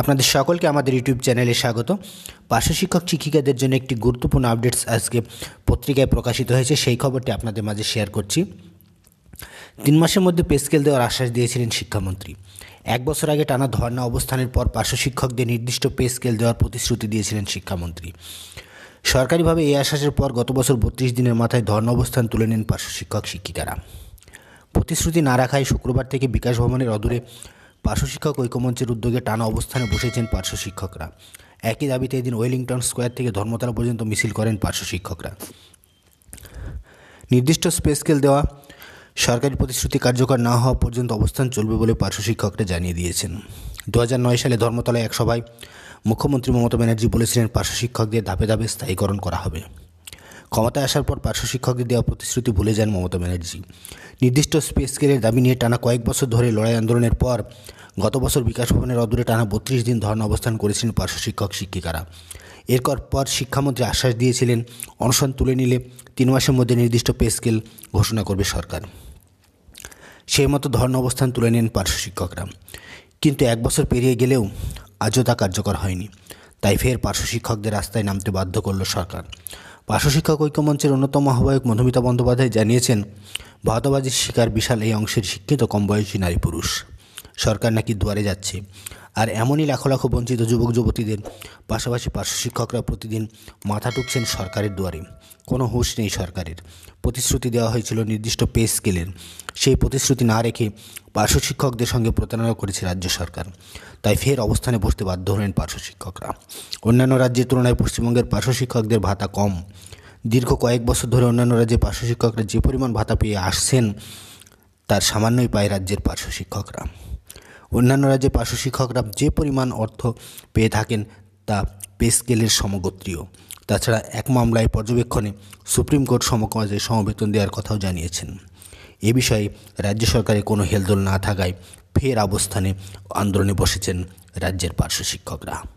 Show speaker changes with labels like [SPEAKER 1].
[SPEAKER 1] আপনাদের সকলকে আমাদের ইউটিউব চ্যানেলে স্বাগত পার্শ্ব শিক্ষক শিক্ষিকাদের জন্য একটি গুরুত্বপূর্ণ আপডেটস আজকে পত্রিকায় প্রকাশিত হয়েছে সেই খবরটি আপনাদের মাঝে শেয়ার করছি তিন মাসের মধ্যে পেস্কেল দেওয়ার আশ্বাস দিয়েছিলেন শিক্ষামন্ত্রী এক বছর আগে টানা ধর্ণা অবস্থানের পর পার্শ্ব শিক্ষকদের নির্দিষ্ট পে স্কেল দেওয়ার প্রতিশ্রুতি দিয়েছিলেন শিক্ষামন্ত্রী সরকারিভাবে এই আশ্বাসের পর গত বছর বত্রিশ দিনের মাথায় ধর্ণ অবস্থান তুলে নেন পার্শ্ব শিক্ষক শিক্ষিকারা প্রতিশ্রুতি না রাখায় শুক্রবার থেকে বিকাশ ভবনের অদূরে পার্শ্ব শিক্ষক ঐক্যমঞ্চের উদ্যোগে টানা অবস্থানে বসেছেন পার্শ্ব শিক্ষকরা একই দাবিতে এদিন ওয়েলিংটন স্কোয়ার থেকে ধর্মতলা পর্যন্ত মিছিল করেন পার্শ্ব শিক্ষকরা নির্দিষ্ট স্কেল দেওয়া সরকারি প্রতিশ্রুতি কার্যকর না হওয়া পর্যন্ত অবস্থান চলবে বলে পার্শ্ব শিক্ষকরা জানিয়ে দিয়েছেন দু সালে ধর্মতলায় এক সভায় মুখ্যমন্ত্রী মমতা ব্যানার্জি বলেছিলেন পার্শ্ব শিক্ষকদের ধাপে ধাপে স্থায়ীকরণ করা হবে ক্ষমতায় আসার পর পার্শ্বশিক্ষকদের দেওয়া প্রতিশ্রুতি ভুলে যান মমতা ব্যানার্জি নির্দিষ্ট স্পেস কেয়ারের দাবি নিয়ে টানা কয়েক বছর ধরে লড়াই আন্দোলনের পর গত বছর বিকাশ ভবনের অদূরে টানা বত্রিশ দিন ধর্ণা অবস্থান করেছেন পার্শ্বশিক্ষক শিক্ষিকারা এরপর পর শিক্ষামন্ত্রী আশ্বাস দিয়েছিলেন অনশন তুলে নিলে তিন মাসের মধ্যে নির্দিষ্ট পে স্কেল ঘোষণা করবে সরকার সেই মতো ধর্ণ অবস্থান তুলে নেন পার্শ্ব শিক্ষকরা কিন্তু এক বছর পেরিয়ে গেলেও আজও তা কার্যকর হয়নি তাই ফের পার্শ্ব শিক্ষকদের রাস্তায় নামতে বাধ্য করল সরকার পার্শ্ব শিক্ষক ঐক্যমঞ্চের অন্যতম আহ্বায়ক মধুমিতা বন্দ্যোপাধ্যায় জানিয়েছেন ভাতবাজির শিকার বিশাল এই অংশের শিক্ষিত কম বয়সী নারী পুরুষ সরকার নাকি দুয়ারে যাচ্ছে আর এমনই লাখো লাখো বঞ্চিত যুবক যুবতীদের পাশাপাশি পার্শ্ব শিক্ষকরা প্রতিদিন মাথা টুকছেন সরকারের দুয়ারে কোনো হুঁশ নেই সরকারের প্রতিশ্রুতি দেওয়া হয়েছিল নির্দিষ্ট পে স্কেলের সেই প্রতিশ্রুতি না রেখে পার্শ্ব শিক্ষকদের সঙ্গে প্রতারণা করেছে রাজ্য সরকার তাই ফের অবস্থানে বসতে বাধ্য হলেন পার্শ্ব শিক্ষকরা অন্যান্য রাজ্যের তুলনায় পশ্চিমবঙ্গের পার্শ্ব শিক্ষকদের ভাতা কম দীর্ঘ কয়েক বছর ধরে অন্যান্য রাজ্যের পার্শ্ব শিক্ষকরা যে পরিমাণ ভাতা পেয়ে আসছেন তার সামান্যই পায় রাজ্যের পার্শ্ব শিক্ষকরা অন্যান্য রাজ্যে পার্শ্ব শিক্ষকরা যে পরিমাণ অর্থ পেয়ে থাকেন তা পে স্কেলের সমগোত্রীয় তাছাড়া এক মামলায় পর্যবেক্ষণে সুপ্রিম কোর্ট সমকাজে সমবেতন দেওয়ার কথাও জানিয়েছেন এ বিষয়ে রাজ্য সরকারের কোনো হেলদোল না থাকায় ফের অবস্থানে আন্দোলনে বসেছেন রাজ্যের পার্শ্ব শিক্ষকরা